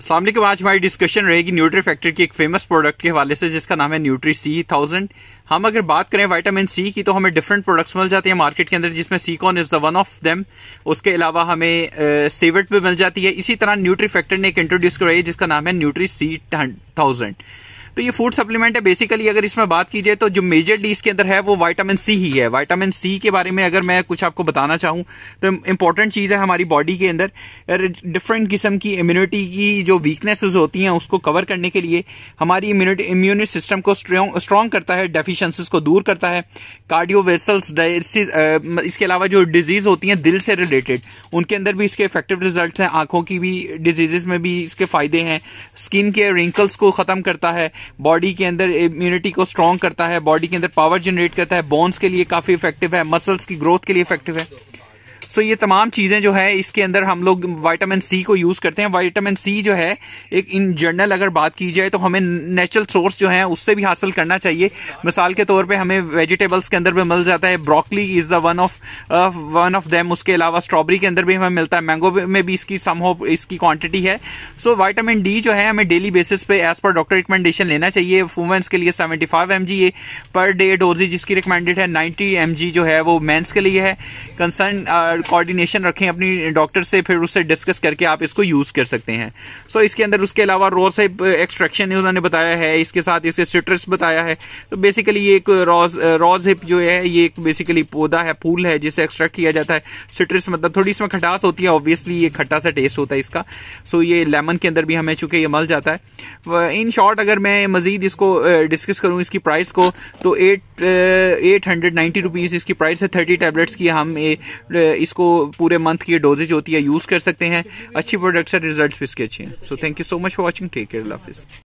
असलम आज हमारी डिस्कशन रहेगी न्यूट्री फैक्ट्री की एक फेमस प्रोडक्ट के हवाले से जिसका नाम है न्यूट्री सी थाउजेंड हम अगर बात करें विटामिन सी की तो हमें डिफरेंट प्रोडक्ट्स मिल जाते हैं मार्केट के अंदर जिसमें सीकॉन is the one of them उसके अलावा हमें सेवट भी मिल जाती है इसी तरह न्यूट्री फैक्टर ने एक इंट्रोड्यूस कराई जिसका नाम है न्यूट्री सी थाउजेंड तो ये फूड सप्लीमेंट है बेसिकली अगर इसमें बात की जाए तो जो मेजर डी इसके अंदर है वो वाइटामिन सी ही है वाइटामिन सी के बारे में अगर मैं कुछ आपको बताना चाहूं तो इंपॉर्टेंट चीज़ है हमारी बॉडी के अंदर डिफरेंट किस्म की इम्यूनिटी की जो वीकनेसेस होती हैं उसको कवर करने के लिए हमारी इम्यूनिटी इम्यूनिट सिस्टम को स्ट्रॉन्ग करता है डेफिशंसिस को दूर करता है कार्डियोवेसल्स इसके अलावा जो डिजीज होती है दिल से रिलेटेड उनके अंदर भी इसके इफेक्टिव रिजल्ट हैं आंखों की भी डिजीजेस में भी इसके फायदे हैं स्किन के रिंकल्स को खत्म करता है बॉडी के अंदर इम्यूनिटी को स्ट्रांग करता है बॉडी के अंदर पावर जनरेट करता है बोन्स के लिए काफी इफेक्टिव है मसल्स की ग्रोथ के लिए इफेक्टिव है सो ये तमाम चीज़ें जो है इसके अंदर हम लोग वाइटामिन सी को यूज़ करते हैं वाइटामिन सी जो है एक इन जनरल अगर बात की जाए तो हमें नेचुरल सोर्स जो है उससे भी हासिल करना चाहिए मिसाल के तौर पे हमें वेजिटेबल्स के अंदर भी मिल जाता है broccoli is the one of one of them उसके अलावा स्ट्रॉबेरी के अंदर भी हमें मिलता है मैंगो में भी इसकी सम इसकी क्वांटिटी है सो वाइटामिन डी जो है हमें डेली बेसिस पे एज पर डॉक्टर रिकमेंडेशन लेना चाहिए वुमेंस के लिए seventy five M G per day डोजी जिसकी रिकमेंडेड है नाइन्टी एम जी जो है वो मेन्स के लिए है कंसर्न कोऑर्डिनेशन uh, रखें अपनी डॉक्टर से फिर उससे डिस्कस करके आप इसको यूज कर सकते हैं सो so, इसके अंदर उसके अलावा रोज से एक्सट्रैक्शन uh, उन्होंने बताया है इसके साथ इसे सिट्रस बताया है तो बेसिकली ये एक रोज रोज हिप जो है ये एक बेसिकली पौधा है फूल है जिसे एक्सट्रैक्ट किया जाता है सिट्रस मतलब थोड़ी इसमें खटास होती है ऑब्वियसली ये खट्टा सा टेस्ट होता है इसका सो so, ये लेमन के अंदर भी हमें चूंकि ये मल जाता है इन शॉर्ट अगर मैं मजीद इसको डिस्कस uh, करूं इसकी प्राइस को तो eight eight hundred ninety rupees इसकी प्राइस है थर्टी टैबलेट्स की हम ए, इसको पूरे मंथ की डोजेज होती है यूज़ कर सकते हैं अच्छी प्रोडक्ट्स है रिजल्ट भी इसके अच्छे हैं so thank you so much for watching take care हाफिज़